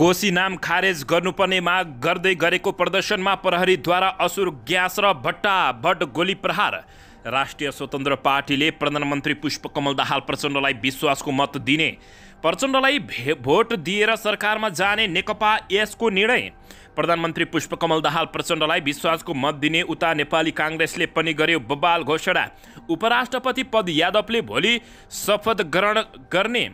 कोशी नाम खारेज गर्नुपर्ने माग गर्दै गरेको प्रदर्शनमा प्रहरीद्वारा असुर ग्यास र भट्टा भट्ट गोली प्रहार राष्ट्रिय स्वतन्त्र पार्टीले प्रधानमन्त्री पुष्पकमल दाहाल प्रचण्डलाई विश्वासको मत दिने प्रचण्डलाई भे भोट दिएर सरकारमा जाने नेकपा यसको निर्णय प्रधानमन्त्री पुष्पकमल दाहाल प्रचण्डलाई विश्वासको मत दिने उता नेपाली काङ्ग्रेसले पनि गर्यो बबाल घोषणा उपराष्ट्रपति पद यादवले भोलि शपथ ग्रहण गर्ने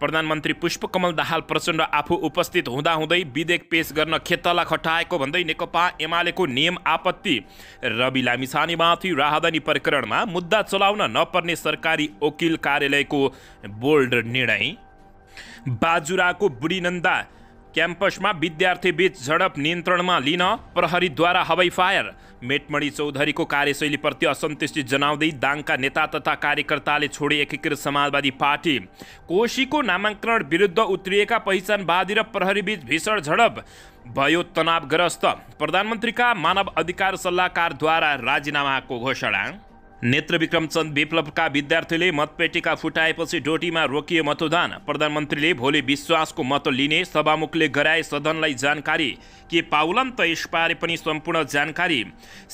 प्रधानमन्त्री पुष्पकमल दाहाल प्रचण्ड आफू उपस्थित हुँदाहुँदै विधेयक पेश गर्न खेतला खटाएको भन्दै नेकपा एमालेको नियम आपत्ति रवि लामिसानीमाथि राहदानी प्रकरणमा मुद्दा चलाउन नपर्ने सरकारी वकिल कार्यालयको बोल्ड निर्णय बाजुराको बुढीनन्दा क्याम्पसमा विद्यार्थीबीच झडप नियन्त्रणमा लिन प्रहरीद्वारा हवाई फायर मेटमणि चौधरीको कार्यशैलीप्रति असन्तुष्टि जनाउँदै दाङका नेता तथा कार्यकर्ताले छोडे एकीकृत समाजवादी पार्टी कोशीको नामाङ्करण विरुद्ध उत्रिएका पहिचानवादी र प्रहरीबीच भीषण झडप भयो तनावग्रस्त प्रधानमन्त्रीका मानव अधिकार सल्लाहकारद्वारा राजीनामाको घोषणा नेत्र विक्रमचन्द विप्लवका विद्यार्थीले मतपेटिका फुटाएपछि डोटीमा रोकियो मतदान प्रधानमन्त्रीले भोलि विश्वासको मत लिने सभामुखले गराए सदनलाई जानकारी के पाउलन् त यसबारे पनि सम्पूर्ण जानकारी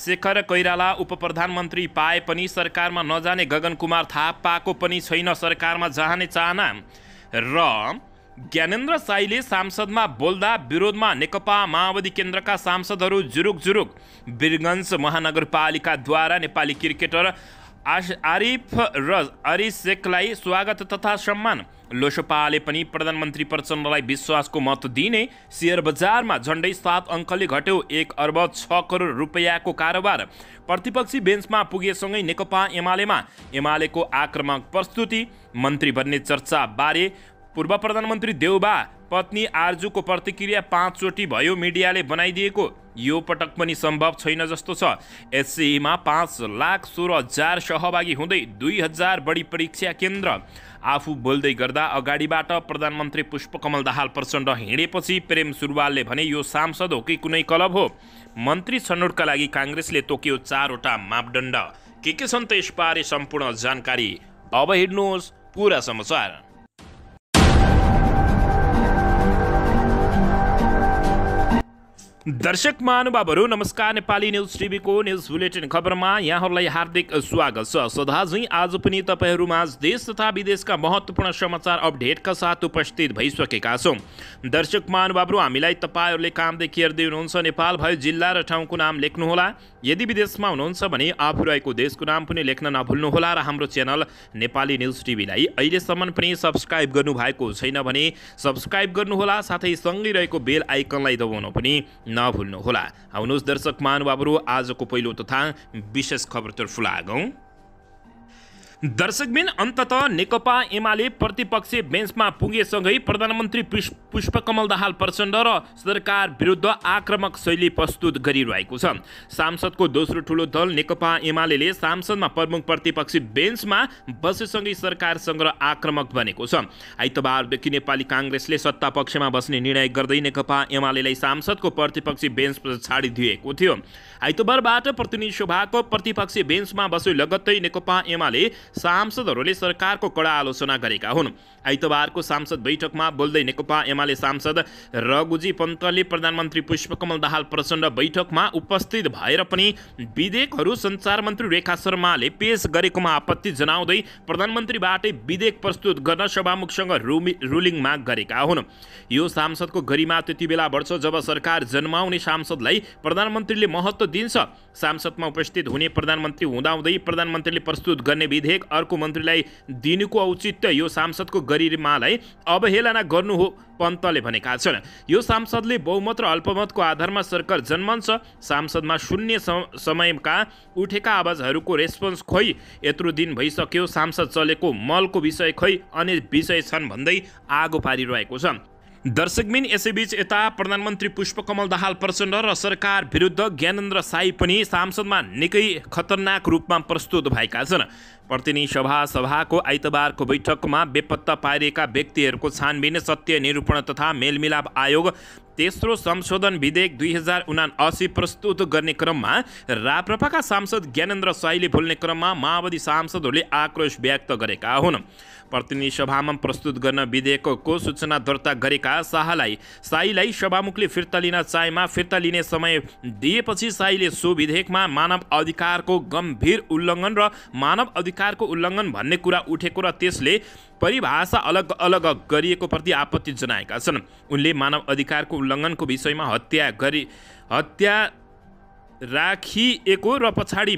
शेखर कोइराला उप प्रधानमन्त्री पाए पनि सरकारमा नजाने गगन कुमार थापाको पनि छैन सरकारमा जाने चाहना र ज्ञानेन्द्र साईले सांसदमा बोल्दा विरोधमा नेकपा माओवादी केन्द्रका सांसदहरू जुरुक जुरुक वीरगन्ज महानगरपालिकाद्वारा नेपाली क्रिकेटर आश आरिफ र अरि शेखलाई स्वागत तथा सम्मान लोसपाले पनि प्रधानमन्त्री प्रचण्डलाई विश्वासको मत दिने सेयर बजारमा झन्डै सात अङ्कले घट्यो एक अर्ब छ करोड रुपियाँको कारोबार प्रतिपक्षी बेन्चमा पुगेसँगै नेकपा एमालेमा एमालेको आक्रमक प्रस्तुति मन्त्री बन्ने चर्चाबारे पूर्व प्रधानमन्त्री देउबा पत्नी आर्जुको प्रतिक्रिया पाँचचोटि भयो मिडियाले बनाइदिएको यो पटक पनि सम्भव छैन जस्तो छ एससिईमा पाँच लाख सोह्र हजार सहभागी हुँदै दुई हजार बढी परीक्षा केन्द्र आफू बोल्दै गर्दा अगाडिबाट प्रधानमन्त्री पुष्पकमल दाहाल प्रचण्ड हिँडेपछि प्रेम सुरुवालले भने यो सांसद हो कि कुनै क्लब हो मन्त्री छनौटका लागि काङ्ग्रेसले तोक्यो चारवटा मापदण्ड के के छन् त यसबारे सम्पूर्ण जानकारी अब हिँड्नुहोस् पुरा समाचार दर्शक महानुभावहरू नमस्कार नेपाली न्युज टिभीको न्युज बुलेटिन खबरमा यहाँहरूलाई हार्दिक स्वागत छ सदाझै आज पनि तपाईँहरूमा देश तथा विदेशका महत्त्वपूर्ण समाचार अपडेटका साथ उपस्थित भइसकेका छौँ दर्शक महानुभावहरू हामीलाई तपाईँहरूले कामदेखि हेर्दै हुनुहुन्छ नेपाल भयो जिल्ला र ठाउँको नाम लेख्नुहोला यदि विदेशमा हुनुहुन्छ भने आफू रहेको देशको नाम पनि लेख्न नभुल्नुहोला र हाम्रो च्यानल नेपाली न्युज टिभीलाई अहिलेसम्म पनि सब्सक्राइब गर्नु भएको छैन भने सब्सक्राइब गर्नुहोला साथै सँगै रहेको बेल आइकनलाई दबाउन पनि नभुल्नुहोला आउनुहोस् दर्शक महानुभावहरू आजको पहिलो तथा विशेष खबरतर्फ लागौँ दर्शकबिन अन्तत नेकपा एमाले प्रतिपक्षी बेन्चमा पुगेसँगै प्रधानमन्त्री पुष्पकमल दाहाल प्रचण्ड र सरकार विरुद्ध आक्रमक शैली प्रस्तुत गरिरहेको छ सांसदको दोस्रो ठुलो दल नेकपा एमाले सांसदमा प्रमुख प्रतिपक्षी बेन्चमा बसेसँगै सरकारसँग आक्रमक बनेको छ आइतबारदेखि नेपाली काङ्ग्रेसले सत्ता पक्षमा बस्ने निर्णय गर्दै नेकपा एमाले सांसदको प्रतिपक्षी बेन्च छाडिदिएको थियो आइतबारबाट प्रतिनिधि सभाको प्रतिपक्षी बेन्चमा बस्यो लगत्तै नेकपा एमाले सांसदहरूले सरकारको कडा आलोचना गरेका हुन् आइतबारको सांसद बैठकमा बोल्दै नेकपा एमाले सांसद रघुजी पन्तले प्रधानमन्त्री पुष्पकमल दाहाल प्रचण्ड बैठकमा उपस्थित भएर पनि विधेयकहरू सञ्चार मन्त्री रेखा शर्माले पेस गरेकोमा आपत्ति जनाउँदै प्रधानमन्त्रीबाटै विधेयक प्रस्तुत गर्न सभामुखसँग रुलिङ माग गरेका हुन् यो सांसदको गरिमा त्यति बेला बढ्छ जब सरकार जन्माउने सांसदलाई प्रधानमन्त्रीले महत्त्व दिन्छ सांसदमा उपस्थित हुने प्रधानमन्त्री हुँदाहुँदै प्रधानमन्त्रीले प्रस्तुत गर्ने विधेयक अर्को मन्त्रीलाई दिनुको औचित्य यो सांसदको गरिमालाई अवहेलना गर्नु हो पन्तले भनेका छन् यो सांसदले बहुमत र अल्पमतको आधारमा सरकार जन्मन्छ सांसदमा शून्य समयका उठेका आवाजहरूको रेस्पोन्स खोइ यत्रो दिन भइसक्यो सांसद चलेको मलको विषय खोइ अन्य विषय छन् भन्दै आगो पारिरहेको छ दर्शकबिन यसैबीच यता प्रधानमन्त्री पुष्पकमल दाहाल प्रचण्ड र सरकार विरुद्ध ज्ञानेन्द्र साई पनि सांसदमा निकै खतरनाक रूपमा प्रस्तुत भएका छन् प्रतिनिधि सभा सभाको आइतबारको बैठकमा बेपत्ता पारिएका व्यक्तिहरूको छानबिन सत्य निरूपण तथा मेलमिलाप आयोग तेस्रो संशोधन विधेयक दुई हजार उना असी प्रस्तुत गर्ने क्रममा राप्रपाका सांसद ज्ञानेन्द्र साईले बोल्ने क्रममा माओवादी सांसदहरूले आक्रोश व्यक्त गरेका हुन् प्रतिनिधि सभामा प्रस्तुत गर्न विधेयकको सूचना दर्ता गरेका शाहलाई साईलाई सभामुखले फिर्ता लिन चाहेमा फिर्ता लिने समय दिएपछि साईले सो विधेयकमा मानव अधिकारको गम्भीर उल्लङ्घन र मानव अधिकारको उल्लङ्घन भन्ने कुरा उठेको र त्यसले परिभाषा अलग अलग गरिएको प्रति आपत्ति जनाएका छन् उनले मानव अधिकारको उल्लङ्घनको विषयमा हत्या गरी हत्या राखिएको र पछाडि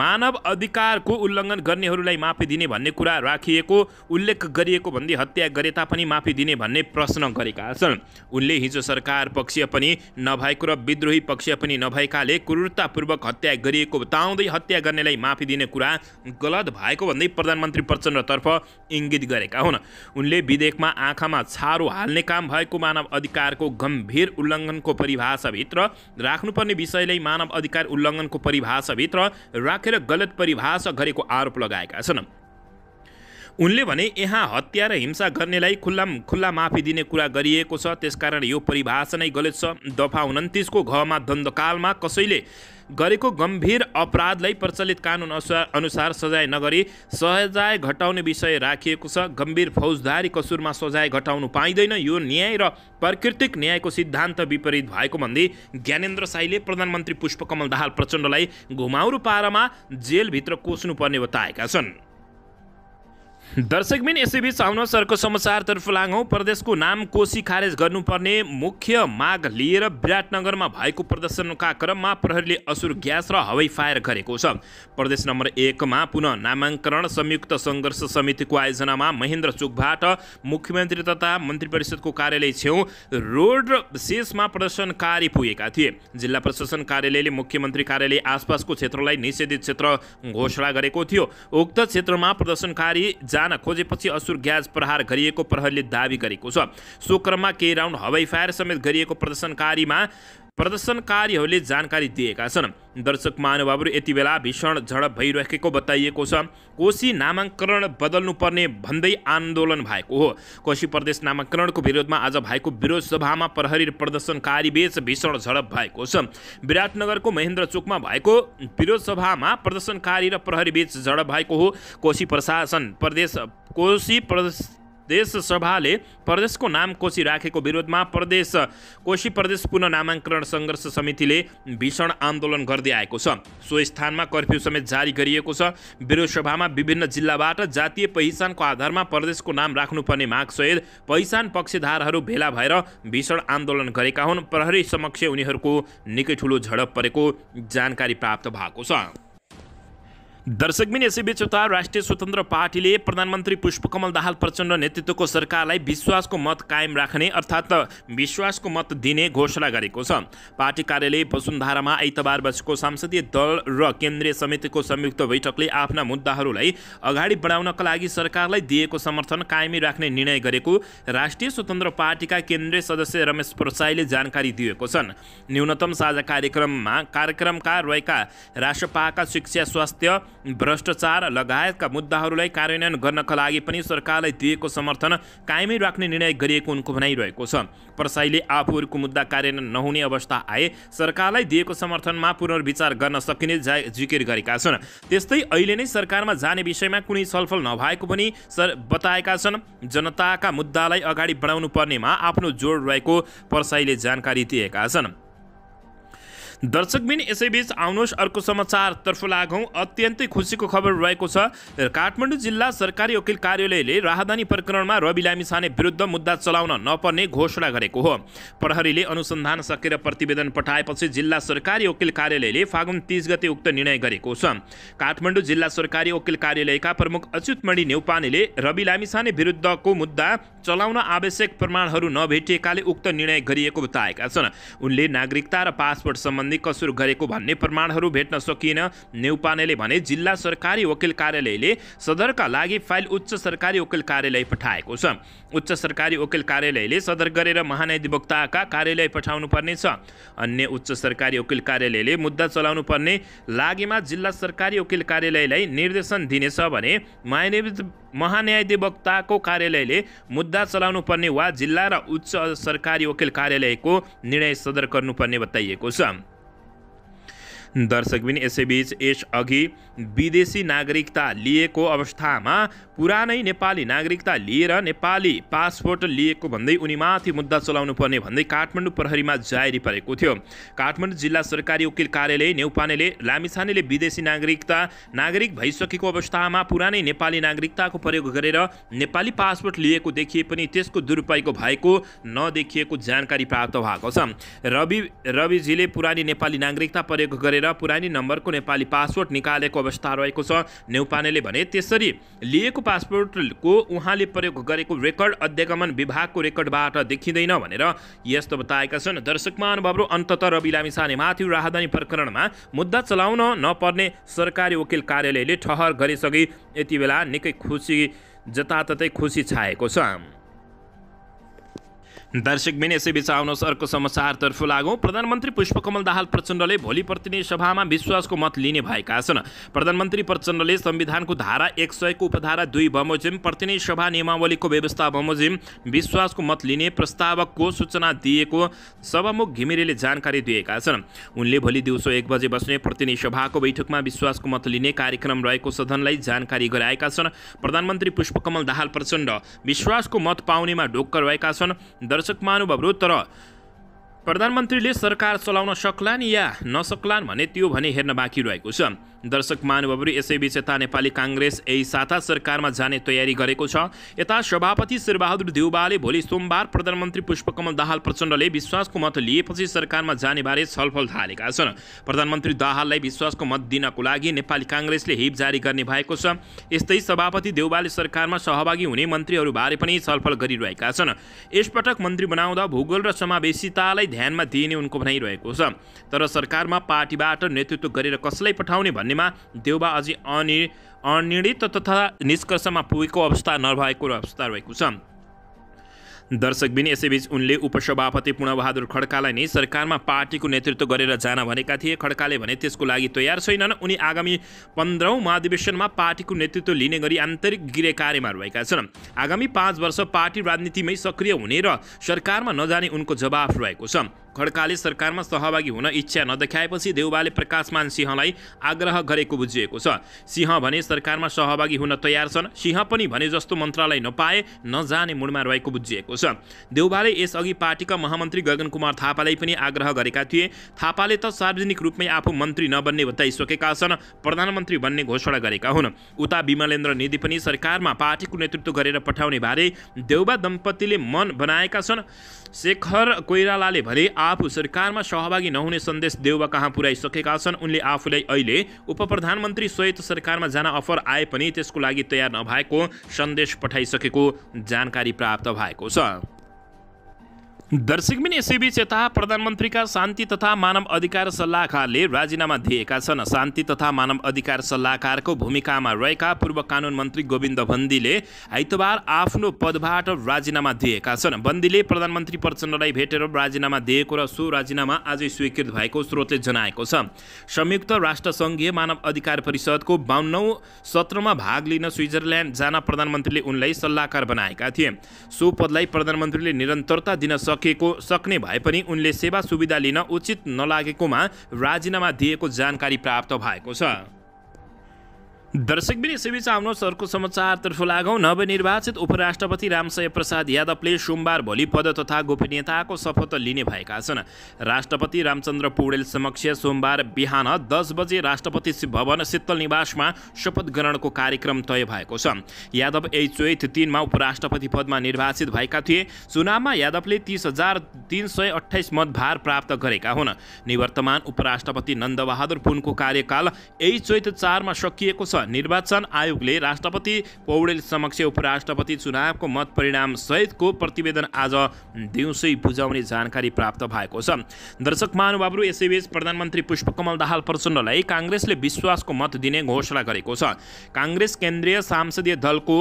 मानव अधिकारको उल्लङ्घन गर्नेहरूलाई माफी दिने भन्ने कुरा राखिएको उल्लेख गरिएको भन्दै हत्या गरे तापनि माफी दिने भन्ने प्रश्न गरेका छन् उनले हिजो सरकार पक्ष पनि नभएको र विद्रोही पक्ष पनि नभएकाले क्रूरतापूर्वक हत्या गरिएको बताउँदै हत्या गर्नेलाई माफी दिने कुरा गलत भएको भन्दै प्रधानमन्त्री प्रचण्डतर्फ इङ्गित गरेका हुन् उनले विधेयकमा आँखामा छारो हाल्ने काम भएको मानव अधिकारको गम्भीर उल्लङ्घनको परिभाषाभित्र राख्नुपर्ने विषयलाई मानव अधिकार उल्लङ्घनको परिभाषाभित्र आखिर गलत परिभाषा गरेको आरोप लगाएका छन् उनले भने यहाँ हत्या र हिंसा गर्नेलाई खुल्ला खुल्ला माफी दिने कुरा गरिएको छ त्यसकारण यो परिभाषा नै गलत छ दफा उन्तिसको घमा द्वन्द्वकालमा कसैले गरेको गम्भीर अपराधलाई प्रचलित कानुन अनुसार सजाय नगरी सजाय घटाउने विषय राखिएको छ गम्भीर फौजदारी कसुरमा सजाय घटाउनु पाइँदैन यो न्याय र प्राकृतिक न्यायको सिद्धान्त विपरीत भएको भन्दै ज्ञानेन्द्र साईले प्रधानमन्त्री पुष्पकमल दाहाल प्रचण्डलाई घुमाउरो पारामा जेलभित्र कोच्नुपर्ने बताएका छन् दर्शकबिन यसैबीच आउन सरको समाचारतर्फ लागौँ प्रदेशको नाम कोशी खारेज गर्नुपर्ने मुख्य माग लिएर विराटनगरमा भएको प्रदर्शनका क्रममा प्रहरीले असुर ग्यास र हवाई फायर गरेको छ प्रदेश नम्बर एकमा पुनः नामाङ्करण संयुक्त सङ्घर्ष समितिको आयोजनामा महेन्द्र चुकबाट मुख्यमन्त्री तथा मन्त्री परिषदको कार्यालय छेउ रोड र शेषमा प्रदर्शनकारी पुगेका थिए जिल्ला प्रशासन कार्यालयले मुख्यमन्त्री कार्यालय आसपासको क्षेत्रलाई निषेधित क्षेत्र घोषणा गरेको थियो उक्त क्षेत्रमा प्रदर्शनकारी जान खोजेपछि असुर ग्याज प्रहार गरिएको प्रहरीले दावी गरेको छ सो क्रममा केही राउन्ड हवाई फायर समेत गरिएको प्रदर्शनकारीमा प्रदर्शनकारीहरूले जानकारी दिएका छन् दर्शक महानुभावहरू यति बेला भीषण झडप भइरहेको बताइएको छ कोशी नामाङ्करण बदल्नुपर्ने भन्दै आन्दोलन भएको हो कोशी प्रदेश नामाङ्करणको विरोधमा आज भएको विरोध सभामा प्रहरी प्रदर्शनकारी बीच भीषण झडप भएको छ विराटनगरको महेन्द्र चोकमा भएको विरोध सभामा प्रदर्शनकारी र प्रहरी बीच झडप भएको हो कोशी प्रशासन प्रदेश कोशी प्रदेश प्रदेश सभाले प्रदेशको नाम कोशी राखेको विरोधमा प्रदेश कोशी प्रदेश पुननामाङ्करण सङ्घर्ष समितिले भीषण आन्दोलन गर्दै आएको छ सो स्थानमा कर्फ्यू समेत जारी गरिएको छ विरोध सभामा विभिन्न जिल्लाबाट जातीय पहिचानको आधारमा प्रदेशको नाम राख्नुपर्ने मागसहित पहिचान पक्षधारहरू भेला भएर भीषण आन्दोलन गरेका हुन् प्रहरी समक्ष उनीहरूको निकै ठुलो झडप परेको जानकारी प्राप्त भएको छ दर्शकबिन यसैबीच उता राष्ट्रिय स्वतन्त्र पार्टीले प्रधानमन्त्री पुष्पकमल दाहाल प्रचण्ड नेतृत्वको सरकारलाई विश्वासको मत कायम राख्ने अर्थात् विश्वासको मत दिने घोषणा गरेको छ पार्टी कार्यालय वसुन्धारामा आइतबार बसेको संसदीय दल र केन्द्रीय समितिको संयुक्त बैठकले आफ्ना मुद्दाहरूलाई अगाडि बढाउनका लागि सरकारलाई दिएको समर्थन कायमी राख्ने निर्णय गरेको राष्ट्रिय स्वतन्त्र पार्टीका केन्द्रीय सदस्य रमेश प्रसाईले जानकारी दिएको छन् न्यूनतम साझा कार्यक्रममा कार्यक्रमका रहेका राष्ट्रपाका शिक्षा स्वास्थ्य भ्रष्टाचार लगायतका मुद्दाहरूलाई कार्यान्वयन गर्नका लागि पनि सरकारलाई दिएको समर्थन कायमै राख्ने निर्णय गरिएको उनको भनाइरहेको छ प्रसाईले आफूहरूको मुद्दा कार्यान्वयन नहुने अवस्था आए सरकारलाई दिएको समर्थनमा पुनर्विचार गर्न सकिने जिकिर गरेका छन् त्यस्तै अहिले नै सरकारमा जाने विषयमा कुनै छलफल नभएको पनि सर बताएका छन् जनताका मुद्दालाई अगाडि बढाउनु पर्नेमा आफ्नो जोड रहेको परसाईले जानकारी दिएका छन् दर्शकबिन यसैबीच आउनुहोस् अर्को समाचारतर्फ लागौँ अत्यन्तै खुसीको खबर रहेको छ काठमाडौँ जिल्ला सरकारी वकिल कार्यालयले राहदानी प्रकरणमा रवि लामिछाने विरुद्ध मुद्दा चलाउन नपर्ने घोषणा गरेको हो प्रहरीले अनुसन्धान सकेर प्रतिवेदन पठाएपछि जिल्ला सरकारी वकिल कार्यालयले फागुन तिस गते उक्त निर्णय गरेको छ काठमाडौँ जिल्ला सरकारी वकिल कार्यालयका प्रमुख अच्युत मणि नेउपानेले रवि लामिछाने विरुद्धको मुद्दा चलाउन आवश्यक प्रमाणहरू नभेटिएकाले उक्त निर्णय गरिएको बताएका छन् उनले नागरिकता र पासपोर्ट सम्बन्ध सम्बन्धी कसुर गरेको भन्ने प्रमाणहरू भेट्न सकिएन नेउपानेले भने जिल्ला सरकारी वकिल कार्यालयले सदरका लागि फाइल उच्च सरकारी वकिल कार्यालय पठाएको छ उच्च सरकारी वकिल कार्यालयले सदर गरेर महाधिवक्ताका कार्यालय पठाउनु पर्नेछ अन्य उच्च सरकारी वकिल कार्यालयले मुद्दा चलाउनु पर्ने लागेमा जिल्ला सरकारी वकिल कार्यालयलाई निर्देशन दिनेछ भने महानिवृत्त महान्यायाधिवक्ताको कार्यालयले मुद्दा चलाउनु पर्ने वा जिल्ला र उच्च सरकारी वकिल कार्यालयको निर्णय सदर गर्नुपर्ने बताइएको छ दर्शकबिन यसैबीच यसअघि विदेशी नागरिकता लिएको अवस्थामा पुरानै नेपाली नागरिकता लिएर नेपाली पासपोर्ट लिएको भन्दै उनीमाथि मुद्दा चलाउनु पर्ने भन्दै काठमाडौँ प्रहरीमा जारी परेको थियो काठमाडौँ जिल्ला सरकारी वकिल कार्यालय नेउपानेले लामिछानेले विदेशी नागरिकता नागरिक भइसकेको अवस्थामा पुरानै नेपाली नागरिकताको प्रयोग गरेर नेपाली पासपोर्ट लिएको देखिए पनि त्यसको दुरुपयोग भएको नदेखिएको जानकारी प्राप्त भएको छ रवि रविजीले पुरानै नेपाली नागरिकता प्रयोग गरेर गरेर पुरानी नम्बरको नेपाली पासपोर्ट निकालेको अवस्था रहेको छ नेउपानेले भने त्यसरी लिएको पासपोर्टको उहाँले प्रयोग गरेको रेकर्ड अध्यागमन विभागको रेकर्डबाट देखिँदैन भनेर यस्तो बताएका छन् दर्शक महानुभावहरू अन्तत रवि लामिछाने माथि राहदानी प्रकरणमा मुद्दा चलाउन नपर्ने सरकारी वकिल कार्यालयले ठहर गरिसके यति बेला निकै खुसी जताततै खुसी छाएको छ दर्शक बिन यसैबीच आउनुहोस् अर्को समाचारतर्फ लागौँ प्रधानमन्त्री पुष्पकमल दाहाल प्रचण्डले भोलि प्रतिनिधि सभामा विश्वासको मत लिने भएका छन् प्रधानमन्त्री प्रचण्डले संविधानको धारा एक सयको उपधारा दुई बमोजिम प्रतिनिधि सभा नियमावलीको व्यवस्था बमोजिम विश्वासको मत लिने प्रस्तावकको सूचना दिएको सभामुख घिमिरेले जानकारी दिएका छन् उनले भोलि दिउँसो एक बजे बस्ने प्रतिनिधि सभाको बैठकमा विश्वासको मत लिने कार्यक्रम रहेको सदनलाई जानकारी गराएका छन् प्रधानमन्त्री पुष्पकमल दाहाल प्रचण्ड विश्वासको मत पाउनेमा ढोक्क रहेका छन् दर्शक महानुभावहरू तर प्रधानमन्त्रीले सरकार चलाउन सक्लान् या नसक्लान् भने त्यो भने हेर्न बाँकी रहेको छ दर्शक महानुभावहरू यसैबीच यता नेपाली काङ्ग्रेस यही साता सरकारमा जाने तयारी गरेको छ यता सभापति शेरबहादुर देउबाले भोलि सोमबार प्रधानमन्त्री पुष्पकमल दाहाल प्रचण्डले विश्वासको मत लिएपछि सरकारमा जानेबारे छलफल थालेका छन् प्रधानमन्त्री दाहाललाई विश्वासको मत दिनको लागि नेपाली काङ्ग्रेसले हिप जारी गर्ने भएको छ यस्तै सभापति देउबाले सरकारमा सहभागी हुने मन्त्रीहरूबारे पनि छलफल गरिरहेका छन् यसपटक मन्त्री बनाउँदा भूगोल र समावेशितालाई ध्यानमा दिइने उनको भनाइरहेको छ तर सरकारमा पार्टीबाट नेतृत्व गरेर कसलाई पठाउने भन्ने भन्नेमा देउबा अझै अनि अनिर्णित तथा निष्कर्षमा पुगेको अवस्था नभएको अवस्था रहेको छ दर्शकबिन यसैबीच उनले उपसभापति पूर्णबहादुर खड्कालाई नै सरकारमा पार्टीको नेतृत्व गरेर जान भनेका थिए खड्काले भने त्यसको लागि तयार छैनन् उनी आगामी पन्ध्रौँ महाधिवेशनमा पार्टीको नेतृत्व लिने गरी आन्तरिक गृह कार्यमा रहेका छन् आगामी पाँच वर्ष पार्टी राजनीतिमै सक्रिय हुने र सरकारमा नजाने उनको जवाफ रहेको छ खड्काले सरकारमा सहभागी हुन इच्छा नदेखाएपछि देउबाले प्रकाशमान सिंहलाई आग्रह गरेको बुझिएको छ सिंह भने सरकारमा सहभागी हुन तयार छन् सिंह पनि भने जस्तो मन्त्रालय नपाए नजाने मुडमा रहेको बुझिएको छ देउबाले यसअघि पार्टीका महामन्त्री गगन कुमार थापालाई पनि आग्रह गरेका थिए थापाले त सार्वजनिक रूपमै आफू मन्त्री नबन्ने बताइसकेका छन् प्रधानमन्त्री बन्ने घोषणा गरेका हुन् उता विमलेन्द्र निधि पनि सरकारमा पार्टीको नेतृत्व गरेर पठाउने बारे देउबा दम्पतिले मन बनाएका छन् शेखर कोइरालाले भने आफू सरकारमा सहभागी नहुने सन्देश देउवा कहाँ पुर्याइसकेका छन् उनले आफूलाई अहिले उप प्रधानमन्त्री सहित सरकारमा जान अफर आए पनि त्यसको लागि तयार नभएको सन्देश पठाइसकेको जानकारी प्राप्त भएको छ दर्शकबिन यसैबीच यता प्रधानमन्त्रीका शान्ति तथा मानव अधिकार सल्लाहकारले राजीनामा दिएका छन् शान्ति तथा मानव अधिकार सल्लाहकारको भूमिकामा रहेका पूर्व कानुन मन्त्री गोविन्द बन्दीले आइतबार आफ्नो पदबाट राजीनामा दिएका छन् बन्दीले प्रधानमन्त्री प्रचण्डलाई भेटेर राजीनामा दिएको र सो राजीनामा आजै स्वीकृत भएको स्रोतले जनाएको छ संयुक्त राष्ट्रसङ्घीय मानव अधिकार परिषदको बाहन्नौ सत्रमा भाग लिन स्विजरल्यान्ड जान प्रधानमन्त्रीले उनलाई सल्लाहकार बनाएका थिए सो पदलाई प्रधानमन्त्रीले निरन्तरता दिन सक् सकेको सक्ने भए पनि उनले सेवा सुविधा लिन उचित नलागेकोमा राजीनामा दिएको जानकारी प्राप्त भएको छ दर्शक बिर हाम्रो सरको समाचारतर्फ लागौँ नवनिर्वाचित उपराष्ट्रपति रामसय प्रसाद यादवले सोमबार भोलि पद तथा गोपनीयताको शपथ लिने भएका छन् राष्ट्रपति रामचन्द्र पौडेल समक्ष सोमबार बिहान दस बजे राष्ट्रपति भवन शीतल निवासमा शपथ ग्रहणको कार्यक्रम तय भएको छ यादव यही चैत तिनमा उपराष्ट्रपति पदमा निर्वाचित भएका थिए चुनावमा यादवले तिस हजार तिन सय अठाइस मतभार प्राप्त गरेका हुन् निवर्तमान उपराष्ट्रपति नन्दबहादुर पुनको कार्यकाल यही चैत चारमा सकिएको छ निर्वाचन आयोगले राष्ट्रपति पौडेल समक्ष उपराष्ट्रपति चुनावको मत परिणाम सहितको प्रतिवेदन आज दिउँसै बुझाउने जानकारी प्राप्त भएको छ दर्शक महानुभावहरू यसैबीच प्रधानमन्त्री पुष्पकमल दाहाल प्रचण्डलाई काङ्ग्रेसले विश्वासको मत दिने घोषणा गरेको छ काङ्ग्रेस केन्द्रीय सांसदीय दलको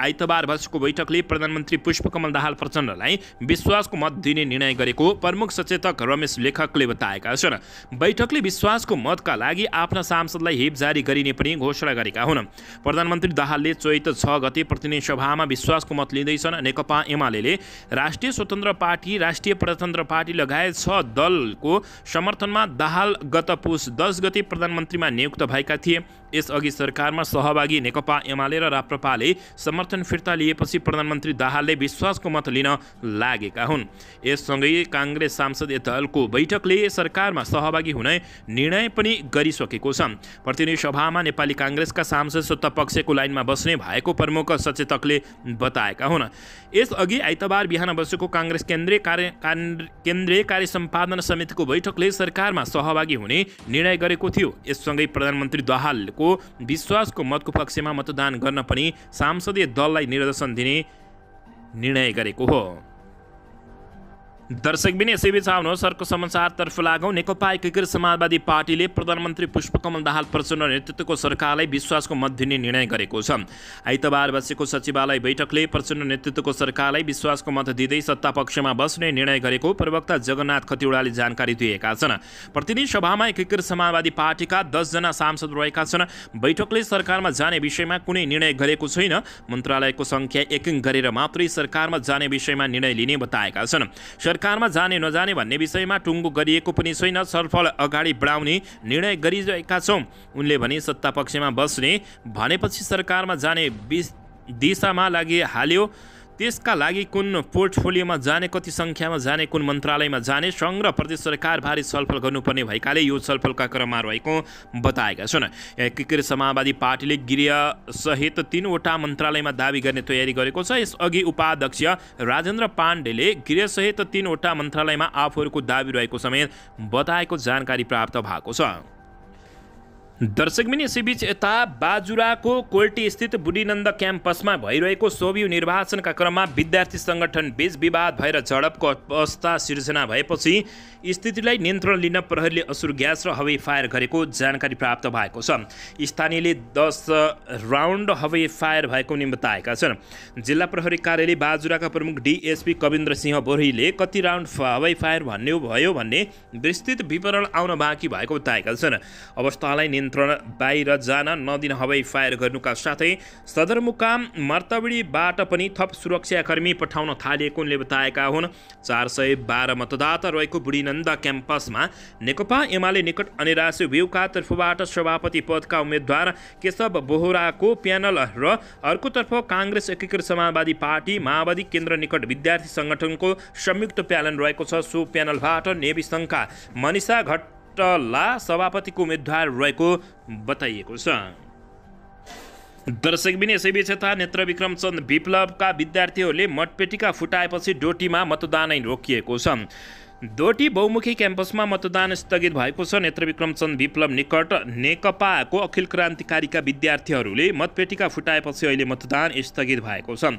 आइतबार बसेको बैठकले प्रधानमन्त्री पुष्पकमल दाहाल प्रचण्डलाई विश्वासको मत दिने निर्णय गरेको प्रमुख सचेतक रमेश लेखकले बताएका छन् बैठकले विश्वासको मतका लागि आफ्ना सांसदलाई हिप जारी गरिने पनि घोषणा गरेका हुन् प्रधानमन्त्री दाहालले चैत छ गते प्रतिनिधि सभामा विश्वासको मत लिँदैछन् नेकपा एमाले राष्ट्रिय स्वतन्त्र पार्टी राष्ट्रिय प्रजातन्त्र पार्टी लगायत छ दलको समर्थनमा दाहाल गत पुष दस गते प्रधानमन्त्रीमा नियुक्त भएका थिए यसअघि सरकारमा सहभागी नेकपा एमाले र राप्रपाले समर्थन समर्थन फिर्ता लिएपछि प्रधानमन्त्री दाहालले विश्वासको मत लिन लागेका हुन् यससँगै काङ्ग्रेस सांसद दलको बैठकले सरकारमा सहभागी हुने निर्णय पनि गरिसकेको छ प्रतिनिधि सभामा नेपाली काङ्ग्रेसका सांसद सत्तापक्षको लाइनमा बस्ने भएको प्रमुख सचेतकले बताएका हुन् यसअघि आइतबार बिहान बसेको काङ्ग्रेस केन्द्रीय कार्य केन्द्रीय कार्य सम्पादन समितिको बैठकले सरकारमा सहभागी हुने निर्णय गरेको थियो यससँगै प्रधानमन्त्री दाहालको विश्वासको मतको पक्षमा मतदान गर्न पनि सांसदीय दललाई निर्देशन दिने निर्णय गरेको हो दर्शक बिन बिच आउनुहोस् अर्को समाचारतर्फ लागौँ नेकपा एकीकृत समाजवादी पार्टीले प्रधानमन्त्री पुष्पकमल दाहाल प्रचण्ड नेतृत्वको सरकारलाई विश्वासको मत दिने निर्णय गरेको छ आइतबार बसेको सचिवालय बैठकले प्रचण्ड नेतृत्वको सरकारलाई विश्वासको मत दिँदै सत्ता पक्षमा बस्ने निर्णय गरेको प्रवक्ता जगन्नाथ खतिवड़ाले जानकारी दिएका छन् प्रतिनिधि सभामा एकीकृत समाजवादी पार्टीका दसजना सांसद रहेका छन् बैठकले सरकारमा जाने विषयमा कुनै निर्णय गरेको छैन मन्त्रालयको सङ्ख्या एकिङ गरेर मात्रै सरकारमा जाने विषयमा निर्णय लिने बताएका छन् सरकारमा जाने नजाने भन्ने विषयमा टुङ्गो गरिएको पनि छैन सरफल अगाडि बढाउने निर्णय गरिरहेका छौँ उनले भने सत्ता पक्षमा बस्ने भनेपछि सरकारमा जाने दिशामा लागि हाल्यो त्यसका लागि कुन पोर्टफोलियोमा जाने कति सङ्ख्यामा जाने कुन मन्त्रालयमा जाने सङ्घ र प्रदेश सरकारबारे छलफल गर्नुपर्ने भएकाले यो छलफलका क्रममा रहेको बताएका छन् एकीकृत समाजवादी पार्टीले गृहसहित तिनवटा मन्त्रालयमा दावी गर्ने तयारी गरेको छ यसअघि उपाध्यक्ष राजेन्द्र पाण्डेले गृहसहित तिनवटा मन्त्रालयमा आफूहरूको दावी रहेको समेत बताएको जानकारी प्राप्त भएको छ दर्शक दर्शकमिनी शिविच यता बाजुराको कोल्टी स्थित बुढीनन्द क्याम्पसमा भइरहेको सोभि निर्वाचनका क्रममा विद्यार्थी सङ्गठन बीच विवाद भएर झडपको अवस्था सिर्जना भएपछि स्थितिलाई नियन्त्रण लिन प्रहरीले असुर ग्यास र हवाई फायर गरेको जानकारी प्राप्त भएको छ स्थानीयले दस राउन्ड हवाई फायर भएको नि बताएका छन् जिल्ला प्रहरी कार्यालय बाजुराका प्रमुख डिएसपी कविन्द्र सिंह बोरीले कति राउन्ड हवाई फायर भन्ने भयो भन्ने विस्तृत विवरण आउन बाँकी भएको बताएका छन् अवस्थालाई नियन्त्रण बाहिर जान नदिन हवाई फायर गर्नुका साथै सदरमुकाम मर्तबडीबाट पनि थप सुरक्षाकर्मी पठाउन थालिएको उनले बताएका हुन् चार सय बाह्र मतदाता रहेको बुढीनन्द क्याम्पसमा नेकपा एमाले निकट अनि राष्ट्रिय बिउका तर्फबाट सभापति पदका उम्मेद्वार केशव बोहराको प्यानल र अर्कोतर्फ काङ्ग्रेस एकीकृत समाजवादी पार्टी माओवादी केन्द्र निकट विद्यार्थी सङ्गठनको संयुक्त प्यानल रहेको छ सो प्यानलबाट नेवी सङ्घका मनिषा घट पटला सभापतिको उम्मेद्वार रहेको बताइएको छ बिन यसैबीच यता नेत्र विक्रमचन्द विप्लवका विद्यार्थीहरूले मटपेटिका फुटाएपछि डोटीमा मतदानै रोकिएको छ दोटी बहुमुखी क्याम्पसमा मतदान स्थगित भएको छ नेत्र विक्रमचन्द विप्लव निकट नेकपाको अखिल क्रान्तिकारीका विद्यार्थीहरूले मतपेटिका फुटाएपछि अहिले मतदान स्थगित भएको छ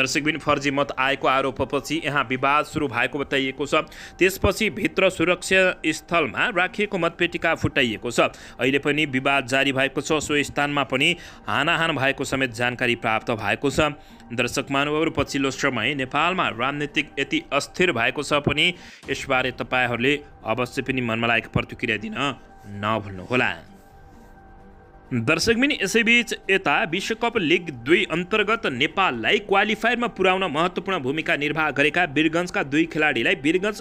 दर्शकबिन फर्जी मत आएको आरोपपछि यहाँ विवाद सुरु भएको बताइएको छ त्यसपछि भित्र सुरक्षा स्थलमा राखिएको मतपेटिका फुटाइएको छ अहिले पनि विवाद जारी भएको छ सो स्थानमा पनि हानाहान भएको समेत जानकारी प्राप्त भएको छ दर्शक महानुभावहरू पछिल्लो समय नेपालमा राजनीतिक यति अस्थिर भएको छ पनि यस यसबारे तपाईँहरूले अवश्य पनि मनमा लागेको प्रतिक्रिया दिन नभुल्नुहोला दर्शकबिनी यसैबीच यता विश्वकप लिग दुई अन्तर्गत नेपाललाई क्वालिफायरमा पुर्याउन महत्त्वपूर्ण भूमिका निर्वाह गरेका वीरगन्जका दुई खेलाडीलाई वीरगन्ज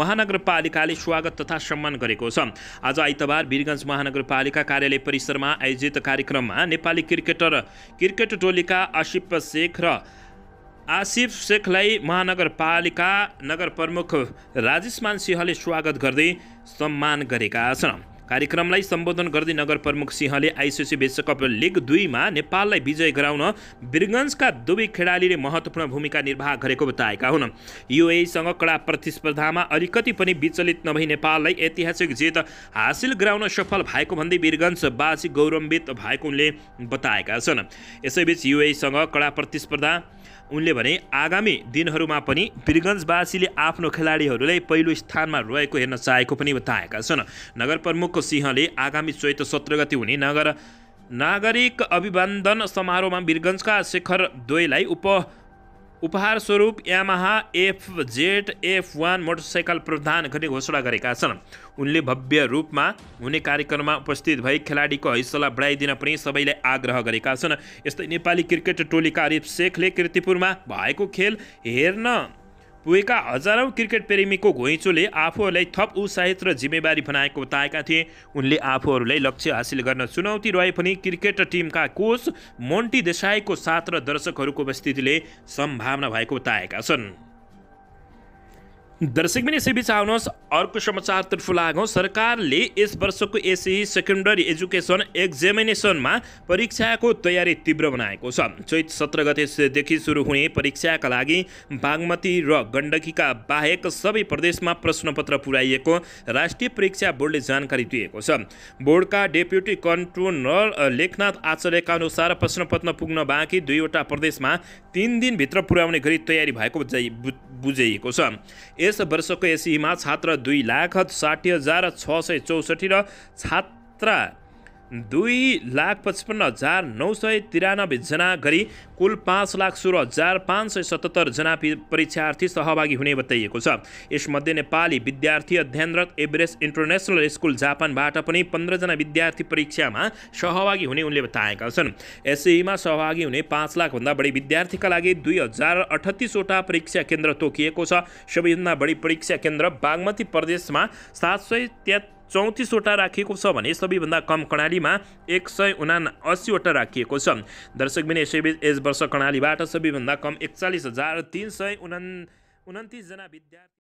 महानगरपालिकाले स्वागत तथा सम्मान गरेको छ आज आइतबार वीरगन्ज महानगरपालिका कार्यालय परिसरमा आयोजित कार्यक्रममा नेपाली क्रिकेटर क्रिकेट टोलीका आसिफ शेख र आसिफ शेखलाई महानगरपालिका नगर प्रमुख राजेशमान सिंहले स्वागत गर्दै सम्मान गरेका छन् कार्यक्रमलाई सम्बोधन गर्दै नगर प्रमुख सिंहले आइसिसी विश्वकप लिग दुईमा नेपाललाई विजय गराउन बिरगन्जका दुवै खेलाडीले महत्त्वपूर्ण भूमिका निर्वाह गरेको बताएका हुन् युएसँग कडा प्रतिस्पर्धामा अलिकति पनि विचलित नभई नेपाललाई ऐतिहासिक जित हासिल गराउन सफल भएको भन्दै वीरगन्जवासी गौरवान्वित भएको उनले बताएका छन् यसैबीच युएसँग कडा प्रतिस्पर्धा उनले भने आगामी दिनहरूमा पनि वीरगन्जवासीले आफ्नो खेलाडीहरूलाई पहिलो स्थानमा रहेको हेर्न चाहेको पनि बताएका छन् नगर प्रमुख सिंहले आगामी चैत सत्र गति हुने नगर नागरिक अभिवन्दन समारोहमा वीरगन्जका शेखर दोईलाई उप उपहार स्वरूप Yamaha F Z F one motorcycle प्रदान गर्ने घोषणा गरेका छन् उनले भव्य रूपमा हुने कार्यक्रममा उपस्थित भई खेलाडीको हैसला बढाइदिन पनि सबैलाई आग्रह गरेका छन् यस्तै नेपाली क्रिकेट टोलीका आरिफ शेखले किर्तिपुरमा भएको खेल हेर्न पुगेका हजारौँ क्रिकेट प्रेमीको घुइँचोले आफूहरूलाई थप उत्साहित र जिम्मेवारी बनाएको बताएका थिए उनले आफूहरूलाई लक्ष्य हासिल गर्न चुनौती रहे पनि क्रिकेट टिमका कोच मोन्टी देसाईको साथ र दर्शकहरूको उपस्थितिले सम्भावना भएको बताएका छन् दर्शक पनि यसै बिच आउनुहोस् अर्को समाचारतर्फ लागौँ सरकारले यस वर्षको एसी सेकेन्डरी एजुकेसन एक्जामिनेसनमा परीक्षाको तयारी तीव्र बनाएको छ चैत सत्र गतेदेखि सुरु हुने परीक्षाका लागि बागमती र गण्डकीका बाहेक सबै प्रदेशमा प्रश्नपत्र पुर्याइएको राष्ट्रिय परीक्षा बोर्डले जानकारी दिएको छ बोर्डका डेप्युटी कन्ट्रोलर लेखनाथ आचार्यका अनुसार प्रश्नपत्र पुग्न बाँकी दुईवटा प्रदेशमा तिन दिनभित्र पुर्याउने गरी तयारी भएको बुझाइ बुझाइएको छ यस वर्षको एसीमा छात्र दुई लाख साठी हजार छ सय चौसठी र छात्रा दुई लाख पचपन्न हजार नौ सय त्रियानब्बेजना गरी कुल पाँच लाख सोह्र हजार पाँच सय सतहत्तरजना परीक्षार्थी सहभागी हुने बताइएको छ यसमध्ये नेपाली विद्यार्थी अध्ययनरत एभरेस्ट इन्टरनेसनल स्कुल जापानबाट पनि पन्ध्रजना विद्यार्थी परीक्षामा सहभागी हुने उनले बताएका छन् एसएईमा सहभागी हुने पाँच लाखभन्दा बढी विद्यार्थीका लागि दुई हजार अठतिसवटा परीक्षा केन्द्र तोकिएको छ सबैभन्दा बढी परीक्षा केन्द्र बागमती प्रदेशमा सात सय चौतिसवटा राखिएको छ भने सबैभन्दा कम कर्णालीमा एक सय उना असीवटा राखिएको छ दर्शकबिन यसैबीच यस वर्ष कर्णालीबाट सबैभन्दा कम एकचालिस हजार तिन सय उना उन्तिसजना विद्यार्थी